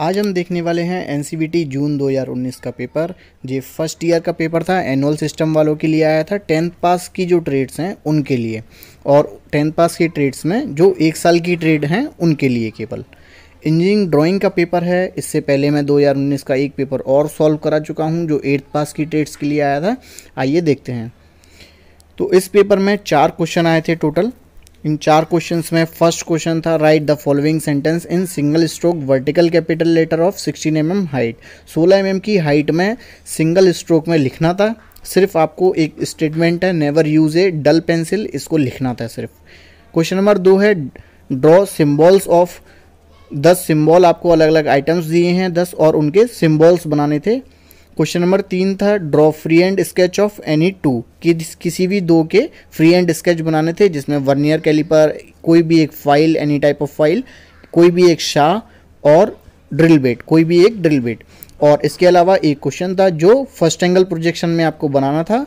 आज हम देखने वाले हैं एन जून 2019 का पेपर ये फर्स्ट ईयर का पेपर था एनुअल सिस्टम वालों के लिए आया था टेंथ पास की जो ट्रेड्स हैं उनके लिए और टेंथ पास की ट्रेड्स में जो एक साल की ट्रेड हैं उनके लिए केवल इंजीनियरिंग ड्राइंग का पेपर है इससे पहले मैं 2019 का एक पेपर और सॉल्व करा चुका हूँ जो एट्थ पास की ट्रेड्स के लिए आया था आइए देखते हैं तो इस पेपर में चार क्वेश्चन आए थे टोटल इन चार क्वेश्चंस में फर्स्ट क्वेश्चन था write the following sentence in single stroke vertical capital letter of 16 m height 16 m की हाइट में सिंगल स्ट्रोक में लिखना था सिर्फ आपको एक स्टेटमेंट है never use a dull pencil इसको लिखना था सिर्फ क्वेश्चन नंबर दो है ड्रॉ सिम्बॉल्स ऑफ दस सिम्बॉल आपको अलग अलग आइटम्स दिए हैं दस और उनके सिम्बॉल्स बनाने थे क्वेश्चन नंबर तीन था draw free and sketch of any two कि किसी भी दो के फ्री एंड स्केच बनाने थे जिसमें वर्नियर कैलिपर कोई भी एक file any type of file कोई भी एक शाह और ड्रिल बेट कोई भी एक ड्रिल बेट और इसके अलावा एक क्वेश्चन था जो फर्स्ट एंगल प्रोजेक्शन में आपको बनाना था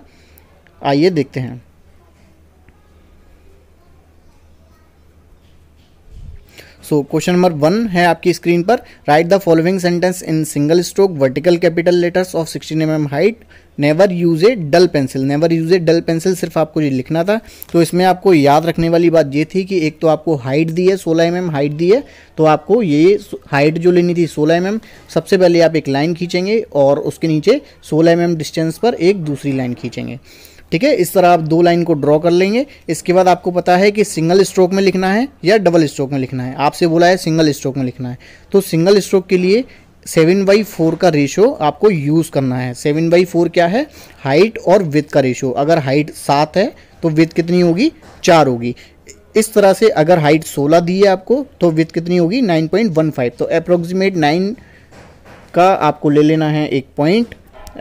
आइए देखते हैं सो क्वेश्चन नंबर वन है आपकी स्क्रीन पर write the following sentence in single stroke vertical capital letters of sixteen m m height never use a dull pencil never use a dull pencil सिर्फ आपको ये लिखना था तो इसमें आपको याद रखने वाली बात ये थी कि एक तो आपको हाइट दी है सोलह एम एम हाइट दी है तो आपको ये हाइट जो लेनी थी सोलह एम mm, एम सबसे पहले आप एक लाइन खींचेंगे और उसके नीचे सोलह एम एम डिस्टेंस पर एक दूसरी लाइन खींचेंगे ठीक है इस तरह आप दो लाइन को ड्रॉ कर लेंगे इसके बाद आपको पता है कि सिंगल स्ट्रोक में लिखना है या डबल स्ट्रोक में लिखना है आपसे बोला है सिंगल स्ट्रोक में लिखना है तो सिंगल स्ट्रोक के लिए सेवन बाई फोर का रेशो आपको यूज़ करना है सेवन बाई फोर क्या है हाइट और विथ का रेशो अगर हाइट सात है तो विथ कितनी होगी चार होगी इस तरह से अगर हाइट सोलह दी है आपको तो विथ कितनी होगी नाइन पॉइंट वन फाइव तो अप्रोक्सीमेट नाइन का आपको ले लेना है एक पॉइंट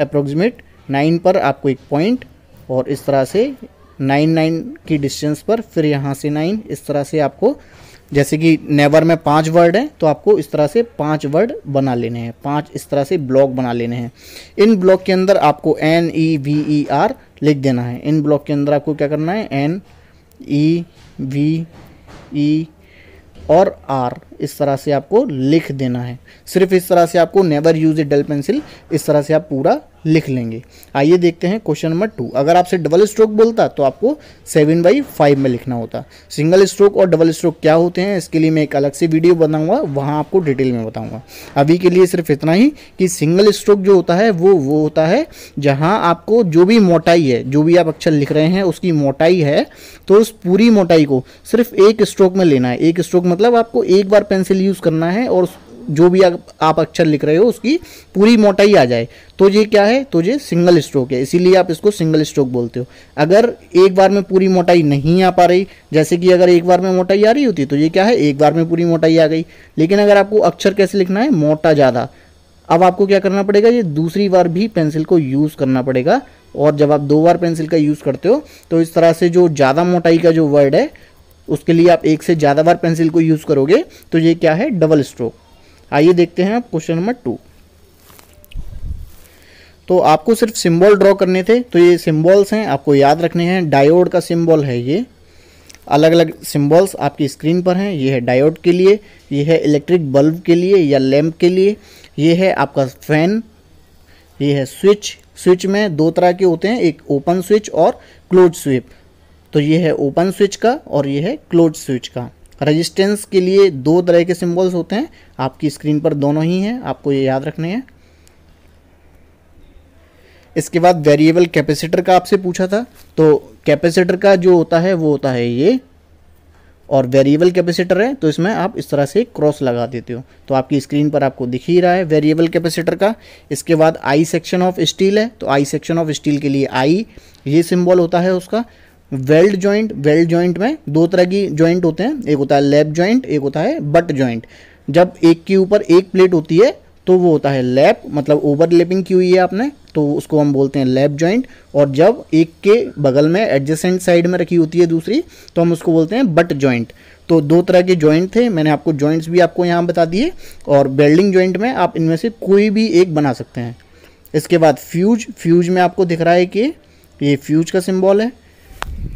अप्रोक्सीमेट नाइन पर आपको एक पॉइंट और इस तरह से नाइन नाइन की डिस्टेंस पर फिर यहाँ से नाइन इस तरह से आपको जैसे कि नेवर में पांच वर्ड हैं तो आपको इस तरह से पांच वर्ड बना लेने हैं पांच इस तरह से ब्लॉक बना लेने हैं इन ब्लॉक के अंदर आपको N E V E R लिख देना है इन ब्लॉक के अंदर आपको क्या करना है एन ई वी ई और आर इस तरह से आपको लिख देना है सिर्फ इस तरह से आपको never use a dull pencil इस तरह से आप पूरा लिख लेंगे आइए देखते हैं क्वेश्चन नंबर टू अगर आपसे डबल स्ट्रोक बोलता तो आपको सेवन बाई फाइव में लिखना होता सिंगल स्ट्रोक और डबल स्ट्रोक क्या होते हैं इसके लिए मैं एक अलग से वीडियो बनाऊंगा वहाँ आपको डिटेल में बताऊँगा अभी के लिए सिर्फ इतना ही कि सिंगल स्ट्रोक जो होता है वो वो होता है जहाँ आपको जो भी मोटाई है जो भी आप अक्षर लिख रहे हैं उसकी मोटाई है तो उस पूरी मोटाई को सिर्फ एक स्ट्रोक में लेना है एक स्ट्रोक मतलब आपको एक बार पेंसिल यूज़ करना है और जो भी आप अक्षर लिख रहे हो उसकी पूरी मोटाई आ जाए तो ये क्या है तो ये सिंगल स्ट्रोक है इसीलिए आप इसको सिंगल स्ट्रोक बोलते हो अगर एक बार में पूरी मोटाई नहीं आ पा रही जैसे कि अगर एक बार में मोटाई आ रही होती तो ये क्या है एक बार में पूरी मोटाई आ गई लेकिन अगर आपको अक्षर कैसे लिखना है मोटा ज़्यादा अब आपको क्या करना पड़ेगा ये दूसरी बार भी पेंसिल को यूज़ करना पड़ेगा और जब आप दो बार पेंसिल का यूज़ करते हो तो इस तरह से जो ज़्यादा मोटाई का जो वर्ड है उसके लिए आप एक से ज़्यादा बार पेंसिल को यूज़ करोगे तो ये क्या है डबल स्ट्रोक आइए देखते हैं आप क्वेश्चन नंबर टू तो आपको सिर्फ सिंबल ड्रॉ करने थे तो ये सिंबल्स हैं आपको याद रखने हैं डायोड का सिंबल है ये अलग अलग सिंबल्स आपकी स्क्रीन पर हैं ये है डायोड के लिए ये है इलेक्ट्रिक बल्ब के लिए या लैम्प के लिए ये है आपका फैन ये है स्विच स्विच में दो तरह के होते हैं एक ओपन स्विच और क्लोज स्विप तो ये है ओपन स्विच का और ये है क्लोज स्विच का रजिस्टेंस के लिए दो तरह के सिंबल्स होते हैं आपकी स्क्रीन पर दोनों ही हैं आपको ये याद रखने हैं इसके बाद वेरिएबल कैपेसिटर का आपसे पूछा था तो कैपेसिटर का जो होता है वो होता है ये और वेरिएबल कैपेसिटर है तो इसमें आप इस तरह से क्रॉस लगा देते हो तो आपकी स्क्रीन पर आपको दिख ही रहा है वेरिएबल कैपेसिटर का इसके बाद आई सेक्शन ऑफ स्टील है तो आई सेक्शन ऑफ स्टील के लिए आई ये सिंबल होता है उसका वेल्ड जॉइंट वेल्ड ज्वाइंट में दो तरह की जॉइंट होते हैं एक होता है लैप जॉइंट एक होता है बट जॉइंट जब एक के ऊपर एक प्लेट होती है तो वो होता है लैप मतलब ओवरलैपिंग की हुई है आपने तो उसको हम बोलते हैं लैप जॉइंट और जब एक के बगल में एडजस्टेंट साइड में रखी होती है दूसरी तो हम उसको बोलते हैं बट जॉइंट तो दो तरह के जॉइंट थे मैंने आपको जॉइंट्स भी आपको यहाँ बता दिए और वेल्डिंग जॉइंट में आप इनमें से कोई भी एक बना सकते हैं इसके बाद फ्यूज फ्यूज में आपको दिख रहा है कि ये फ्यूज का सिम्बॉल है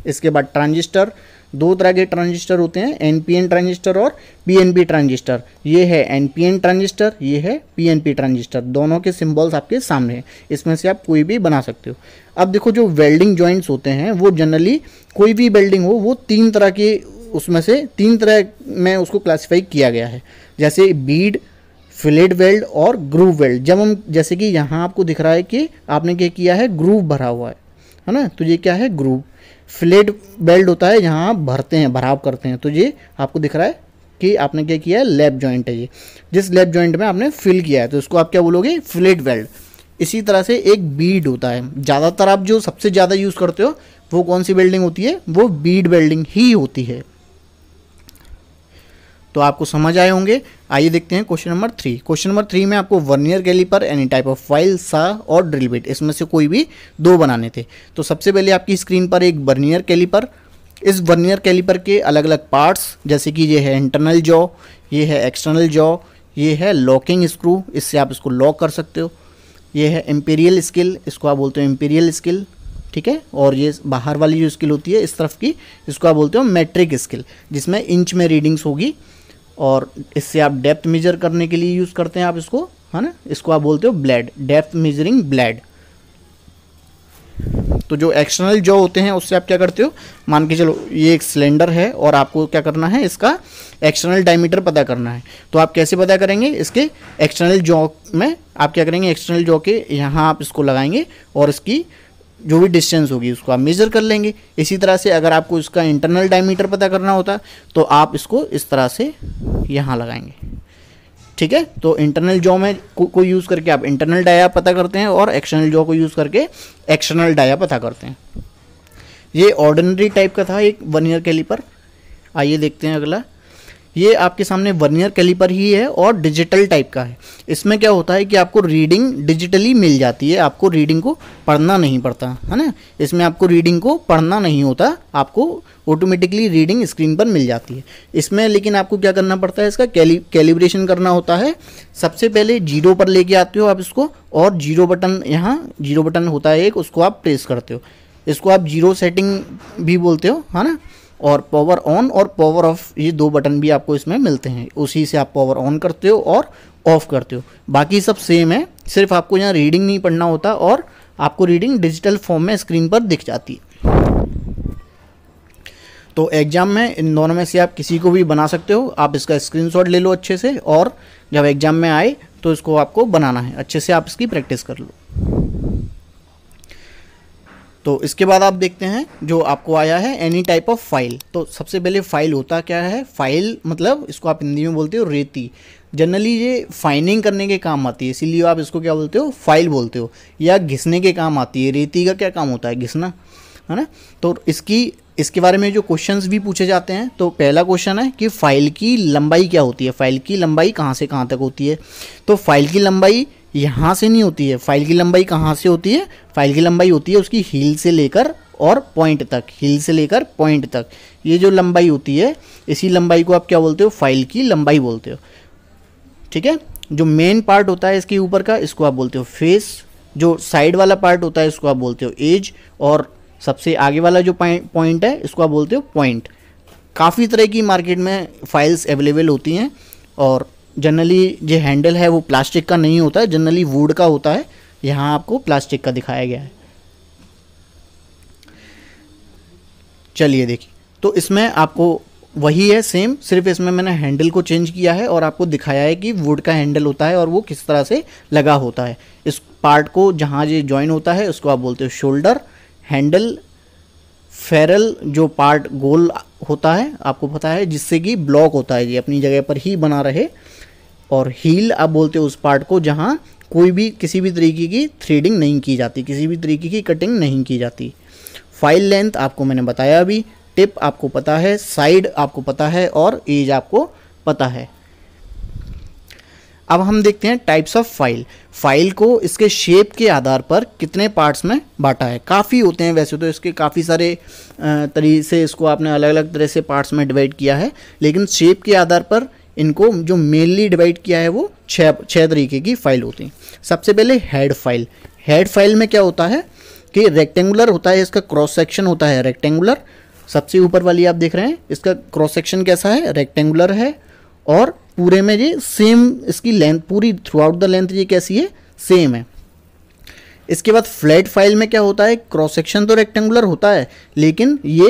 इसके बाद ट्रांजिस्टर दो तरह के ट्रांजिस्टर होते हैं एनपीएन ट्रांजिस्टर और पीएनपी ट्रांजिस्टर ये है एनपीएन ट्रांजिस्टर ये है पीएनपी ट्रांजिस्टर दोनों के सिंबल्स आपके सामने हैं इसमें से आप कोई भी बना सकते हो अब देखो जो वेल्डिंग जॉइंट्स होते हैं वो जनरली कोई भी वेल्डिंग हो वो तीन तरह के उसमें से तीन तरह में उसको क्लासीफाई किया गया है जैसे बीड फिलेड वेल्ड और ग्रूव वेल्ड जब हम जैसे कि यहाँ आपको दिख रहा है कि आपने क्या किया है ग्रूव भरा हुआ है है ना तो ये क्या है ग्रूव फ्लेट बेल्ट होता है जहाँ आप भरते हैं भराव करते हैं तो ये आपको दिख रहा है कि आपने क्या किया है लेब जॉइंट है ये जिस लेब जॉइंट में आपने फिल किया है तो इसको आप क्या बोलोगे फ्लेट बेल्ट इसी तरह से एक बीड होता है ज़्यादातर आप जो सबसे ज़्यादा यूज़ करते हो वो कौन सी बेल्डिंग होती है वो बीड बेल्डिंग ही होती है तो आपको समझ आए होंगे आइए देखते हैं question number three question number three में आपको वर्नियर पर एनी टाइप ऑफ फाइल सा और ड्रिल बिट इसमें से कोई भी दो बनाने थे तो सबसे पहले आपकी स्क्रीन पर एक वर्नियर कैलिपर इस वर्नियर कैलीपर के अलग अलग पार्ट्स जैसे कि ये है इंटरनल जॉ ये है एक्सटर्नल जॉ ये है लॉकिंग स्क्रू इससे आप इसको लॉक कर सकते हो ये है एम्पेरियल स्किल इसको आप बोलते हो इम्पीरियल स्किल ठीक है और ये बाहर वाली जो स्किल होती है इस तरफ की इसको आप बोलते हो मैट्रिक स्किल जिसमें इंच में रीडिंग्स होगी और इससे आप डेप्थ मेजर करने के लिए यूज़ करते हैं आप इसको है ना इसको आप बोलते हो ब्लैड डेप्थ मेजरिंग ब्लैड तो जो एक्सटर्नल जॉ होते हैं उससे आप क्या करते हो मान के चलो ये एक सिलेंडर है और आपको क्या करना है इसका एक्सटर्नल डायमीटर पता करना है तो आप कैसे पता करेंगे इसके एक्सटर्नल जॉक में आप क्या करेंगे एक्सटर्नल जॉक के यहाँ आप इसको लगाएंगे और इसकी जो भी डिस्टेंस होगी उसको आप मेज़र कर लेंगे इसी तरह से अगर आपको इसका इंटरनल डायमीटर पता करना होता तो आप इसको इस तरह से यहाँ लगाएंगे ठीक है तो इंटरनल जॉ में को, को यूज़ करके आप इंटरनल डाया पता करते हैं और एक्सटर्नल जॉ को यूज़ करके एक्सटर्नल डाया पता करते हैं ये ऑर्डिनरी टाइप का था एक वन ईयर के कैलीपर आइए देखते हैं अगला ये आपके सामने वर्नियर कैलिपर ही है और डिजिटल टाइप का है इसमें क्या होता है कि आपको रीडिंग डिजिटली मिल जाती है आपको रीडिंग को पढ़ना नहीं पड़ता है ना इसमें आपको रीडिंग को पढ़ना नहीं होता आपको ऑटोमेटिकली रीडिंग स्क्रीन पर मिल जाती है इसमें लेकिन आपको क्या करना पड़ता है इसका कैली कैलिब्रेशन करना होता है सबसे पहले जीरो पर लेके आते हो आप इसको और जीरो बटन यहाँ जीरो बटन होता है एक उसको आप प्रेस करते हो इसको आप जीरो सेटिंग भी बोलते हो है ना और पावर ऑन और पावर ऑफ ये दो बटन भी आपको इसमें मिलते हैं उसी से आप पावर ऑन करते हो और ऑफ़ करते हो बाकी सब सेम है सिर्फ आपको यहाँ रीडिंग नहीं पढ़ना होता और आपको रीडिंग डिजिटल फॉर्म में स्क्रीन पर दिख जाती है तो एग्ज़ाम में इन दोनों में से आप किसी को भी बना सकते हो आप इसका स्क्रीनशॉट ले लो अच्छे से और जब एग्ज़ाम में आए तो इसको आपको बनाना है अच्छे से आप इसकी प्रैक्टिस कर लो तो इसके बाद आप देखते हैं जो आपको आया है एनी टाइप ऑफ फाइल तो सबसे पहले फाइल होता क्या है फाइल मतलब इसको आप हिंदी में बोलते हो रेती जनरली ये फाइनिंग करने के काम आती है इसीलिए आप इसको क्या बोलते हो फाइल बोलते हो या घिसने के काम आती है रेती का क्या काम होता है घिसना है ना तो इसकी इसके बारे में जो क्वेश्चंस भी पूछे जाते हैं तो पहला क्वेश्चन है कि फ़ाइल की लंबाई क्या होती है फ़ाइल की लंबाई कहाँ से कहाँ तक होती है तो फ़ाइल की लंबाई यहाँ से नहीं होती है फाइल की लंबाई कहाँ से होती है फाइल की लंबाई होती है उसकी हील से लेकर और पॉइंट तक हील से लेकर पॉइंट तक ये जो लंबाई होती है इसी लंबाई को आप क्या बोलते हो फाइल की लंबाई बोलते हो ठीक है जो मेन पार्ट होता है इसके ऊपर का इसको आप बोलते हो फेस जो साइड वाला पार्ट होता है इसको आप बोलते हो एज और सबसे आगे वाला जो पॉइंट है इसको आप बोलते हो पॉइंट काफ़ी तरह की मार्केट में फाइल्स अवेलेबल होती हैं और जनरली जो हैंडल है वो प्लास्टिक का नहीं होता है जनरली वुड का होता है यहाँ आपको प्लास्टिक का दिखाया गया है चलिए देखिए तो इसमें आपको वही है सेम सिर्फ इसमें मैंने हैंडल को चेंज किया है और आपको दिखाया है कि वुड का हैंडल होता है और वो किस तरह से लगा होता है इस पार्ट को जहाँ ये ज्वाइन होता है उसको आप बोलते हो शोल्डर हैंडल फेरल जो पार्ट गोल होता है आपको पता है जिससे कि ब्लॉक होता है ये अपनी जगह पर ही बना रहे और हील आप बोलते हो उस पार्ट को जहाँ कोई भी किसी भी तरीके की थ्रेडिंग नहीं की जाती किसी भी तरीके की कटिंग नहीं की जाती फाइल लेंथ आपको मैंने बताया अभी टिप आपको पता है साइड आपको पता है और एज आपको पता है अब हम देखते हैं टाइप्स ऑफ फाइल फाइल को इसके शेप के आधार पर कितने पार्ट्स में बांटा है काफ़ी होते हैं वैसे तो इसके काफ़ी सारे तरीके से इसको आपने अलग अलग तरह से पार्ट्स में डिवाइड किया है लेकिन शेप के आधार पर इनको जो मेनली डिवाइड किया है वो छः छः तरीके की फ़ाइल होती हैं सबसे पहले हेड फाइल हेड फाइल में क्या होता है कि रेक्टेंगुलर होता है इसका क्रॉस सेक्शन होता है रेक्टेंगुलर सबसे ऊपर वाली आप देख रहे हैं इसका क्रॉस सेक्शन कैसा है रेक्टेंगुलर है और पूरे में ये सेम इसकी लेंथ पूरी थ्रू आउट द लेंथ ये कैसी है सेम है इसके बाद फ्लैट फाइल में क्या होता है क्रॉस सेक्शन तो रेक्टेंगुलर होता है लेकिन ये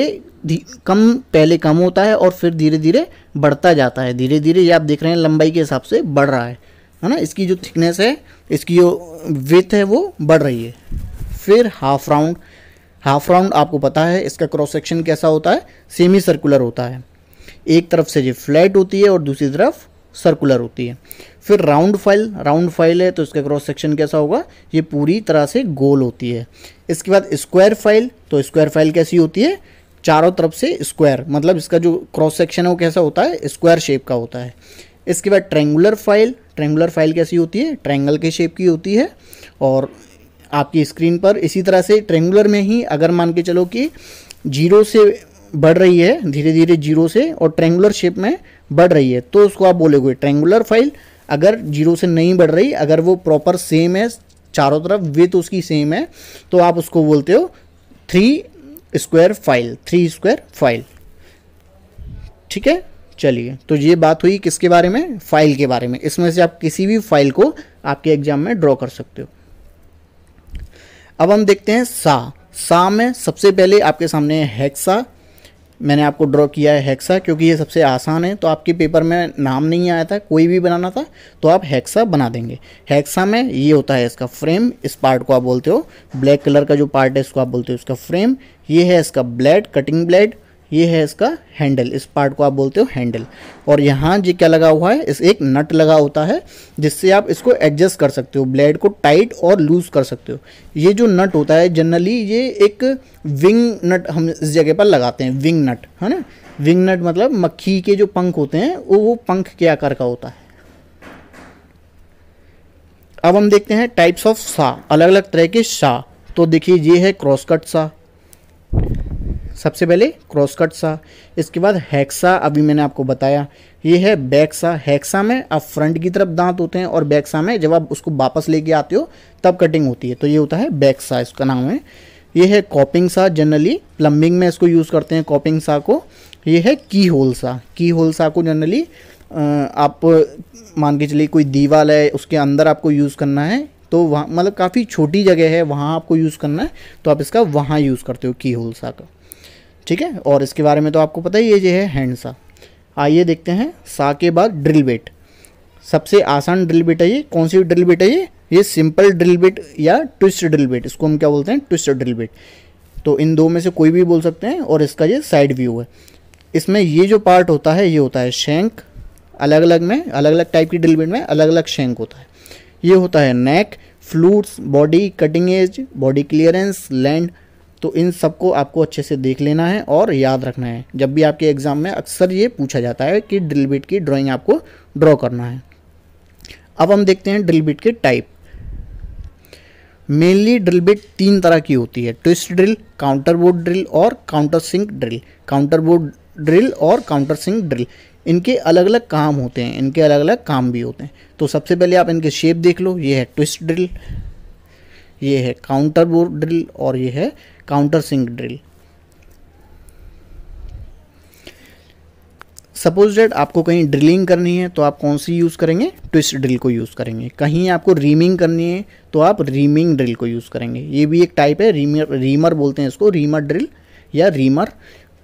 कम पहले कम होता है और फिर धीरे धीरे बढ़ता जाता है धीरे धीरे ये आप देख रहे हैं लंबाई के हिसाब से बढ़ रहा है है ना इसकी जो थिकनेस है इसकी जो विथ है वो बढ़ रही है फिर हाफ राउंड हाफ राउंड आपको पता है इसका क्रॉस सेक्शन कैसा होता है सेमी सर्कुलर होता है एक तरफ से ये फ्लैट होती है और दूसरी तरफ सर्कुलर होती है फिर राउंड फाइल राउंड फाइल है तो इसका क्रॉस सेक्शन कैसा होगा ये पूरी तरह से गोल होती है इसके बाद स्क्वायर फाइल तो स्क्वायर फाइल कैसी होती है चारों तरफ से स्क्वायर मतलब इसका जो क्रॉस सेक्शन है वो कैसा होता है स्क्वायर शेप का होता है इसके बाद ट्रेंगुलर फाइल ट्रेंगुलर फाइल कैसी होती है ट्रेंगल के शेप की होती है और आपकी स्क्रीन पर इसी तरह से ट्रेंगुलर में ही अगर मान के चलो कि जीरो से बढ़ रही है धीरे धीरे जीरो से और ट्रेंगुलर शेप में बढ़ रही है तो उसको आप बोलेगे ट्रेंगुलर फाइल अगर जीरो से नहीं बढ़ रही अगर वो प्रॉपर सेम है चारों तरफ विथ उसकी सेम है तो आप उसको बोलते हो three square file three square file ठीक है चलिए तो ये बात हुई किसके बारे में फाइल के बारे में इसमें से आप किसी भी फाइल को आपके एग्जाम में ड्रॉ कर सकते हो अब हम देखते हैं सा सा में सबसे पहले आपके सामने हेक्सा मैंने आपको ड्रॉ किया है हेक्सा क्योंकि ये सबसे आसान है तो आपके पेपर में नाम नहीं आया था कोई भी बनाना था तो आप हेक्सा बना देंगे हेक्सा में ये होता है इसका फ्रेम इस पार्ट को आप बोलते हो ब्लैक कलर का जो पार्ट है इसको आप बोलते हो इसका फ्रेम ये है इसका ब्लेड कटिंग ब्लेड ये है इसका हैंडल इस पार्ट को आप बोलते हो हैंडल और यहाँ जी क्या लगा हुआ है इस एक नट लगा होता है जिससे आप इसको एडजस्ट कर सकते हो ब्लेड को टाइट और लूज़ कर सकते हो ये जो नट होता है जनरली ये एक विंग नट हम इस जगह पर लगाते हैं विंग नट है ना विंग नट मतलब मक्खी के जो पंख होते हैं वो वो पंख के आकार का होता है अब हम देखते हैं टाइप्स ऑफ सा अलग अलग तरह के सा तो देखिए ये है क्रॉसकट सा सबसे पहले क्रॉस कट सा इसके बाद हैक्सा अभी मैंने आपको बताया ये है बैक सा हैक्सा में आप फ्रंट की तरफ दांत होते हैं और बैक सा में जब आप उसको वापस लेके आते हो तब कटिंग होती है तो ये होता है बैक सा इसका नाम है ये है कॉपिंग सा जनरली प्लम्बिंग में इसको यूज़ करते हैं कॉपिंग सा को ये है की होल सा की होल सा को जनरली आप मान के चलिए कोई दीवाल है उसके अंदर आपको यूज़ करना है तो वहाँ मतलब काफ़ी छोटी जगह है वहाँ आपको यूज़ करना है तो आप इसका वहाँ यूज़ करते हो की होल सा का ठीक है और इसके बारे में तो आपको पता ही है ये है हैंड सा आइए देखते हैं सा के बाद ड्रिल बेट सबसे आसान ड्रिल बेट है ये कौन सी ड्रिल बेट है ये ये सिंपल ड्रिल बेट या ट्विस्ट ड्रिल बेट इसको हम क्या बोलते हैं ट्विस्ट ड्रिल बेट तो इन दो में से कोई भी बोल सकते हैं और इसका ये साइड व्यू है इसमें ये जो पार्ट होता है ये होता है शेंक अलग अलग में अलग अलग टाइप की ड्रिल बेट में अलग अलग शेंक होता है ये होता है neck flutes body cutting edge body clearance land तो इन सबको आपको अच्छे से देख लेना है और याद रखना है जब भी आपके एग्ज़ाम में अक्सर ये पूछा जाता है कि ड्रिल बिट की ड्राइंग आपको ड्रॉ करना है अब हम देखते हैं ड्रिल बिट के टाइप मेनली ड्रिल बिट तीन तरह की होती है twist drill counterbore drill और countersink drill counterbore drill और काउंटर सिंक ड्रिल इनके अलग अलग काम होते हैं इनके अलग अलग काम भी होते हैं तो सबसे पहले आप इनके शेप देख लो ये है ट्विस्ट ड्रिल ये है काउंटर बोर ड्रिल और ये है countersink drill suppose that आपको कहीं ड्रिलिंग करनी है तो आप कौन सी यूज़ करेंगे ट्विस्ट ड्रिल को यूज़ करेंगे कहीं आपको रीमिंग करनी है तो आप रीमिंग ड्रिल को यूज़ करेंगे ये भी एक टाइप है रीमर रीमर बोलते हैं इसको रीमर ड्रिल या रीमर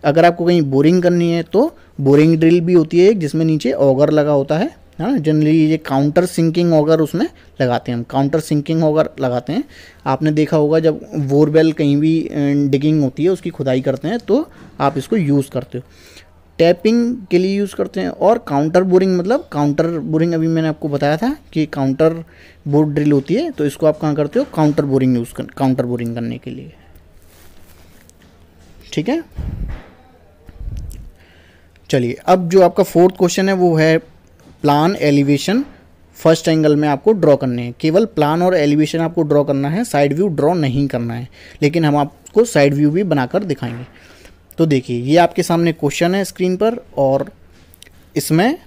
अगर आपको कहीं बोरिंग करनी है तो बोरिंग ड्रिल भी होती है जिसमें नीचे ऑगर लगा होता है है ना जनरली ये काउंटर सिंकिंग ऑगर उसमें लगाते हैं हम काउंटर सिंकिंग ऑगर लगाते हैं आपने देखा होगा जब वोरबेल कहीं भी डिगिंग होती है उसकी खुदाई करते हैं तो आप इसको यूज़ करते हो टैपिंग के लिए यूज़ करते हैं और काउंटर बोरिंग मतलब काउंटर बोरिंग अभी मैंने आपको बताया था कि काउंटर बोर ड्रिल होती है तो इसको आप कहाँ करते हो काउंटर बोरिंग यूज़ कर काउंटर बोरिंग करने के लिए ठीक है चलिए अब जो आपका फोर्थ क्वेश्चन है वो है प्लान एलिवेशन फर्स्ट एंगल में आपको ड्रॉ करने हैं केवल प्लान और एलिवेशन आपको ड्रॉ करना है साइड व्यू ड्रॉ नहीं करना है लेकिन हम आपको साइड व्यू भी बनाकर दिखाएंगे तो देखिए ये आपके सामने क्वेश्चन है स्क्रीन पर और इसमें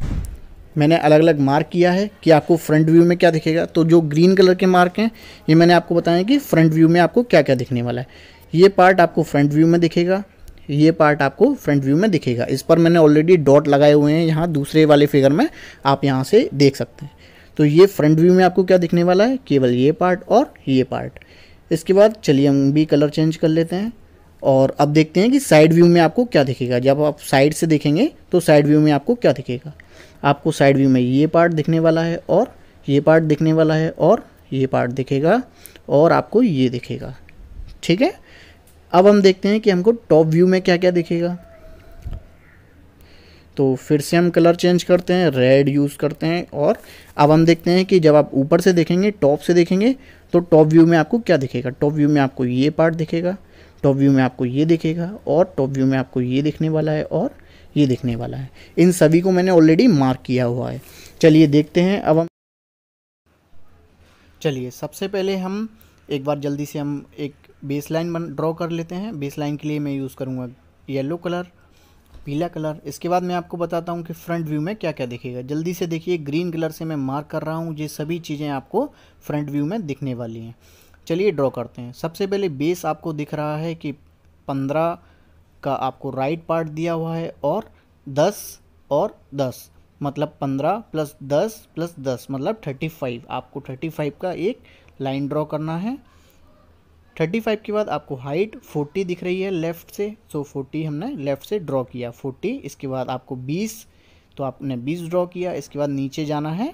मैंने अलग अलग मार्क किया है कि आपको फ्रंट व्यू में क्या दिखेगा तो जो ग्रीन कलर के मार्क हैं ये मैंने आपको बताया कि फ्रंट व्यू में आपको क्या क्या दिखने वाला है ये पार्ट आपको फ्रंट व्यू में दिखेगा ये पार्ट आपको फ्रंट व्यू में दिखेगा इस पर मैंने ऑलरेडी डॉट लगाए हुए हैं यहाँ दूसरे वाले फिगर में आप यहाँ से देख सकते हैं तो ये फ्रंट व्यू में आपको क्या दिखने वाला है केवल ये पार्ट और ये पार्ट इसके बाद चलिए हम भी कलर चेंज कर लेते हैं और अब देखते हैं कि साइड व्यू में आपको क्या दिखेगा जब आप साइड से देखेंगे तो साइड व्यू में आपको क्या दिखेगा आपको साइड व्यू में ये पार्ट दिखने वाला है और ये पार्ट दिखने वाला है और ये पार्ट दिखेगा और आपको ये दिखेगा ठीक है अब हम देखते हैं कि हमको टॉप व्यू में क्या क्या दिखेगा तो फिर से हम कलर चेंज करते हैं रेड यूज़ करते हैं और अब हम देखते हैं कि जब आप ऊपर से देखेंगे टॉप से देखेंगे तो टॉप व्यू में आपको क्या दिखेगा टॉप व्यू में आपको ये पार्ट दिखेगा टॉप व्यू में आपको ये दिखेगा और टॉप व्यू में आपको ये दिखने वाला है और ये दिखने वाला है इन सभी को मैंने ऑलरेडी मार्क किया हुआ है चलिए देखते हैं अब हम चलिए सबसे पहले हम एक बार जल्दी से हम एक बेस लाइन बन ड्रॉ कर लेते हैं बेस लाइन के लिए मैं यूज़ करूँगा येलो कलर पीला कलर इसके बाद मैं आपको बताता हूँ कि फ्रंट व्यू में क्या क्या दिखेगा जल्दी से देखिए ग्रीन कलर से मैं मार्क कर रहा हूँ ये सभी चीज़ें आपको फ्रंट व्यू में दिखने वाली हैं चलिए ड्रॉ करते हैं सबसे पहले बेस आपको दिख रहा है कि पंद्रह का आपको राइट पार्ट दिया हुआ है और दस और दस मतलब पंद्रह प्लस दस प्लस दस मतलब थर्टी फाइव आपको थर्टी फाइव का एक लाइन ड्रॉ करना है थर्टी फाइव के बाद आपको हाइट फोर्टी दिख रही है लेफ़्ट से सो so फोर्टी हमने लेफ़्ट से ड्रॉ किया फोर्टी इसके बाद आपको बीस तो आपने बीस ड्रॉ किया इसके बाद नीचे जाना है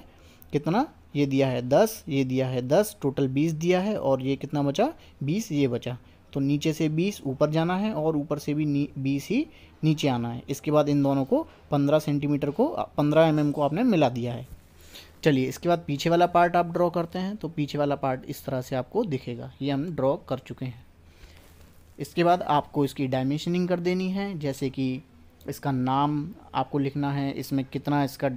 कितना ये दिया है दस ये दिया है दस टोटल बीस दिया है और ये कितना बचा बीस ये बचा तो नीचे से बीस ऊपर जाना है और ऊपर से भी बीस ही नीचे आना है इसके बाद इन दोनों को पंद्रह सेंटीमीटर को पंद्रह एम mm को आपने मिला दिया है चलिए इसके बाद पीछे वाला पार्ट आप ड्रॉ करते हैं तो पीछे वाला पार्ट इस तरह से आपको दिखेगा ये हम ड्रॉ कर चुके हैं इसके बाद आपको इसकी डायमेंशनिंग कर देनी है जैसे कि इसका नाम आपको लिखना है इसमें कितना इसका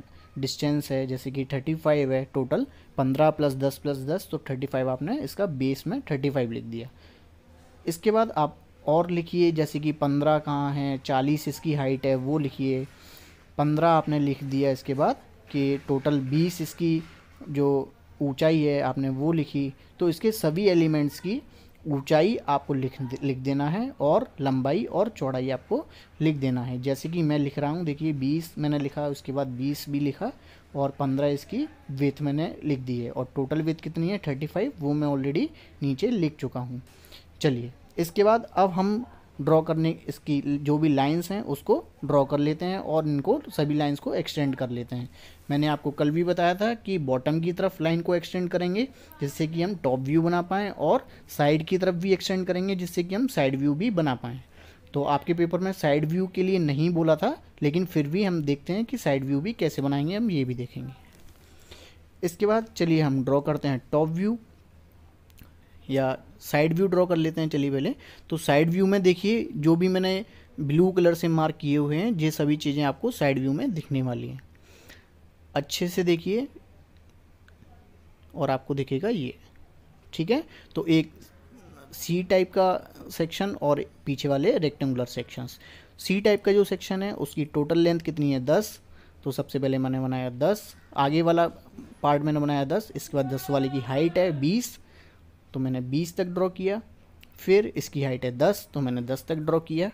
डिस्टेंस है जैसे कि थर्टी फाइव है टोटल पंद्रह प्लस दस प्लस दस तो थर्टी फाइव आपने इसका बेस में थर्टी फाइव लिख दिया इसके बाद आप और लिखिए जैसे कि पंद्रह कहाँ है चालीस इसकी हाइट है वो लिखिए पंद्रह आपने लिख दिया इसके बाद कि टोटल बीस इसकी जो ऊंचाई है आपने वो लिखी तो इसके सभी एलिमेंट्स की ऊंचाई आपको लिख लिख देना है और लंबाई और चौड़ाई आपको लिख देना है जैसे कि मैं लिख रहा हूँ देखिए बीस मैंने लिखा उसके बाद बीस भी लिखा और पंद्रह इसकी विथ मैंने लिख दी है और टोटल विथ कितनी है थर्टी फाइव वो मैं ऑलरेडी नीचे लिख चुका हूँ चलिए इसके बाद अब हम ड्रॉ करने इसकी जो भी लाइंस हैं उसको ड्रॉ कर लेते हैं और इनको सभी लाइंस को एक्सटेंड कर लेते हैं मैंने आपको कल भी बताया था कि बॉटम की तरफ लाइन को एक्सटेंड करेंगे जिससे कि हम टॉप व्यू बना पाएँ और साइड की तरफ भी एक्सटेंड करेंगे जिससे कि हम साइड व्यू भी बना पाएँ तो आपके पेपर में साइड व्यू के लिए नहीं बोला था लेकिन फिर भी हम देखते हैं कि साइड व्यू भी कैसे बनाएंगे हम ये भी देखेंगे इसके बाद चलिए हम ड्रॉ करते हैं टॉप व्यू या साइड व्यू ड्रॉ कर लेते हैं चलिए पहले तो साइड व्यू में देखिए जो भी मैंने ब्लू कलर से मार्क किए हुए हैं ये सभी चीज़ें आपको साइड व्यू में दिखने वाली हैं अच्छे से देखिए और आपको दिखेगा ये ठीक है तो एक सी टाइप का सेक्शन और पीछे वाले रेक्टेंगुलर सेक्शंस सी टाइप का जो सेक्शन है उसकी टोटल लेंथ कितनी है दस तो सबसे पहले मैंने बनाया दस आगे वाला पार्ट मैंने बनाया दस इसके बाद दस वाले की हाइट है बीस तो मैंने बीस तक ड्रॉ किया फिर इसकी हाइट है दस तो मैंने दस तक ड्रॉ किया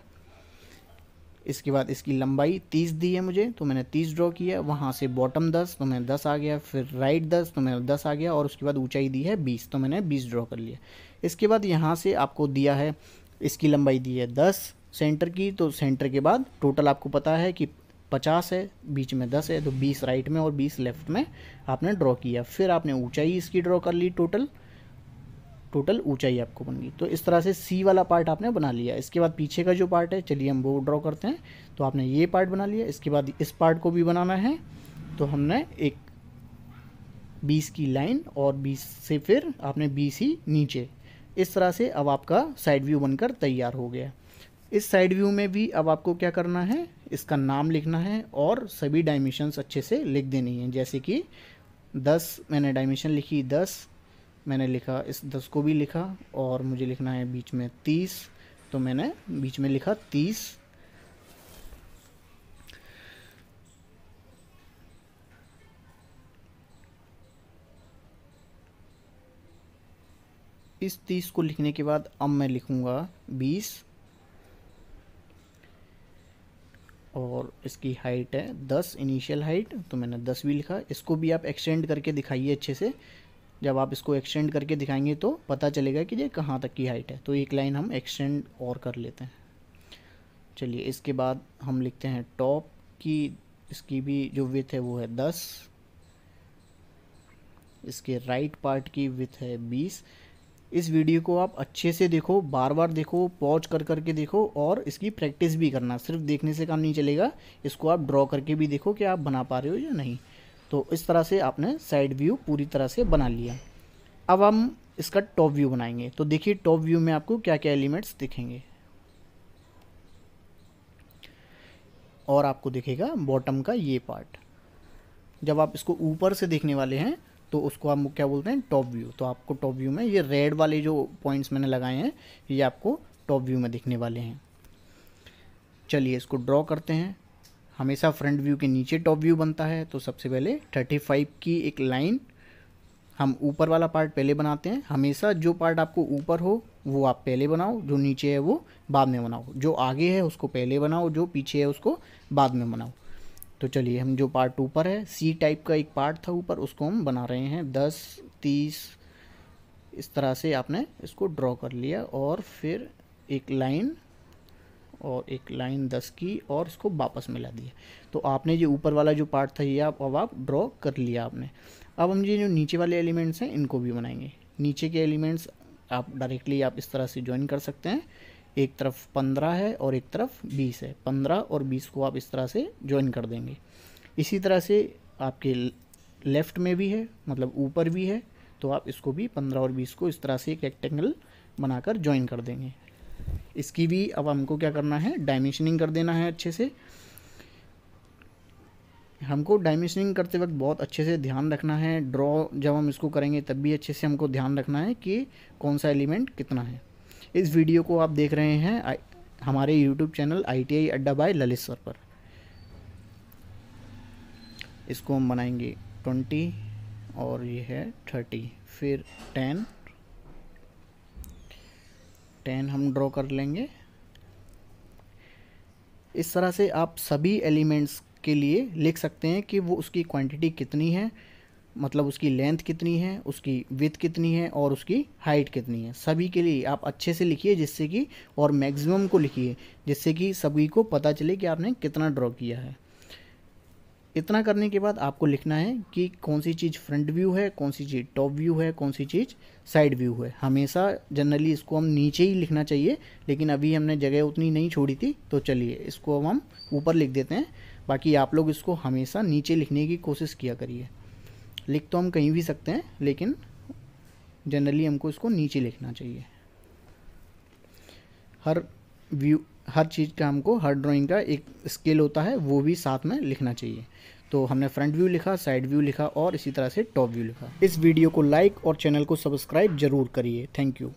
इसके बाद इसकी लंबाई तीस दी है मुझे तो मैंने तीस ड्रॉ किया वहाँ से बॉटम दस तो मैंने दस आ गया फिर राइट दस तो मैंने दस आ गया और उसके बाद ऊंचाई दी है बीस तो मैंने बीस ड्रॉ कर लिया इसके बाद यहाँ से आपको दिया है इसकी लंबाई दी है दस सेंटर की तो सेंटर के बाद टोटल आपको पता है कि पचास है बीच में दस है तो बीस राइट में और बीस लेफ्ट में आपने ड्रॉ किया फिर आपने ऊँचाई इसकी ड्रॉ कर ली टोटल टोटल ऊंचाई आपको बन गई तो इस तरह से सी वाला पार्ट आपने बना लिया इसके बाद पीछे का जो पार्ट है चलिए हम वो ड्रॉ करते हैं तो आपने ये पार्ट बना लिया इसके बाद इस पार्ट को भी बनाना है तो हमने एक बीस की लाइन और बीस से फिर आपने बीस ही नीचे इस तरह से अब आपका साइड व्यू बनकर तैयार हो गया इस साइड व्यू में भी अब आपको क्या करना है इसका नाम लिखना है और सभी डायमेंशंस अच्छे से लिख देनी है जैसे कि दस मैंने डायमेंशन लिखी दस मैंने लिखा इस दस को भी लिखा और मुझे लिखना है बीच में तीस तो मैंने बीच में लिखा तीस इस तीस को लिखने के बाद अब मैं लिखूंगा बीस और इसकी हाइट है दस इनिशियल हाइट तो मैंने दस भी लिखा इसको भी आप एक्सटेंड करके दिखाइए अच्छे से जब आप इसको एक्सटेंड करके दिखाएंगे तो पता चलेगा कि ये कहाँ तक की हाइट है तो एक लाइन हम एक्सटेंड और कर लेते हैं चलिए इसके बाद हम लिखते हैं टॉप की इसकी भी जो विथ है वो है दस इसके राइट पार्ट की विथ है बीस इस वीडियो को आप अच्छे से देखो बार बार देखो पॉज कर करके देखो और इसकी प्रैक्टिस भी करना सिर्फ देखने से काम नहीं चलेगा इसको आप ड्रॉ करके भी देखो कि आप बना पा रहे हो या नहीं तो इस तरह से आपने साइड व्यू पूरी तरह से बना लिया अब हम इसका टॉप व्यू बनाएंगे तो देखिए टॉप व्यू में आपको क्या क्या एलिमेंट्स दिखेंगे और आपको दिखेगा बॉटम का ये पार्ट जब आप इसको ऊपर से देखने वाले हैं तो उसको आप क्या बोलते हैं टॉप व्यू तो आपको टॉप व्यू में ये रेड वाले जो पॉइंट्स मैंने लगाए हैं ये आपको टॉप व्यू में दिखने वाले हैं चलिए इसको ड्रॉ करते हैं हमेशा फ्रंट व्यू के नीचे टॉप व्यू बनता है तो सबसे पहले थर्टी फाइव की एक लाइन हम ऊपर वाला पार्ट पहले बनाते हैं हमेशा जो पार्ट आपको ऊपर हो वो आप पहले बनाओ जो नीचे है वो बाद में बनाओ जो आगे है उसको पहले बनाओ जो पीछे है उसको बाद में बनाओ तो चलिए हम जो पार्ट ऊपर है सी टाइप का एक पार्ट था ऊपर उसको हम बना रहे हैं दस तीस इस तरह से आपने इसको ड्रॉ कर लिया और फिर एक लाइन और एक लाइन दस की और इसको वापस मिला दिया तो आपने जो ऊपर वाला जो पार्ट था ये आप अब आप ड्रॉ कर लिया आपने अब हम ये जो नीचे वाले एलिमेंट्स हैं इनको भी बनाएंगे नीचे के एलिमेंट्स आप डायरेक्टली आप इस तरह से ज्वाइन कर सकते हैं एक तरफ पंद्रह है और एक तरफ बीस है पंद्रह और बीस को आप इस तरह से ज्वाइन कर देंगे इसी तरह से आपके लेफ़्ट में भी है मतलब ऊपर भी है तो आप इसको भी पंद्रह और बीस को इस तरह से एक रेक्टेंगल बनाकर ज्वाइन कर देंगे इसकी भी अब हमको क्या करना है डायमेंशनिंग कर देना है अच्छे से हमको डायमेंशनिंग करते वक्त बहुत अच्छे से ध्यान रखना है ड्रॉ जब हम इसको करेंगे तब भी अच्छे से हमको ध्यान रखना है कि कौन सा एलिमेंट कितना है इस वीडियो को आप देख रहे हैं हमारे YouTube channel I T I Adda by Lalit sir पर इसको हम बनाएंगे ट्वेंटी और ये है थर्टी फिर टेन टेन हम ड्रॉ कर लेंगे इस तरह से आप सभी एलिमेंट्स के लिए लिख सकते हैं कि वो उसकी क्वांटिटी कितनी है मतलब उसकी लेंथ कितनी है उसकी विथ कितनी है और उसकी हाइट कितनी है सभी के लिए आप अच्छे से लिखिए जिससे कि और मैक्सिमम को लिखिए जिससे कि सभी को पता चले कि आपने कितना ड्रॉ किया है इतना करने के बाद आपको लिखना है कि कौन सी चीज़ फ्रंट व्यू है कौन सी चीज़ टॉप व्यू है कौन सी चीज़ साइड व्यू है हमेशा जनरली इसको हम नीचे ही लिखना चाहिए लेकिन अभी हमने जगह उतनी नहीं छोड़ी थी तो चलिए इसको अब हम ऊपर लिख देते हैं बाकी आप लोग इसको हमेशा नीचे लिखने की कोशिश किया करिए लिख तो हम कहीं भी सकते हैं लेकिन जनरली हमको इसको नीचे लिखना चाहिए हर व्यू हर चीज़ का हमको हर ड्राइंग का एक स्केल होता है वो भी साथ में लिखना चाहिए तो हमने फ्रंट व्यू लिखा साइड व्यू लिखा और इसी तरह से टॉप व्यू लिखा इस वीडियो को लाइक और चैनल को सब्सक्राइब जरूर करिए थैंक यू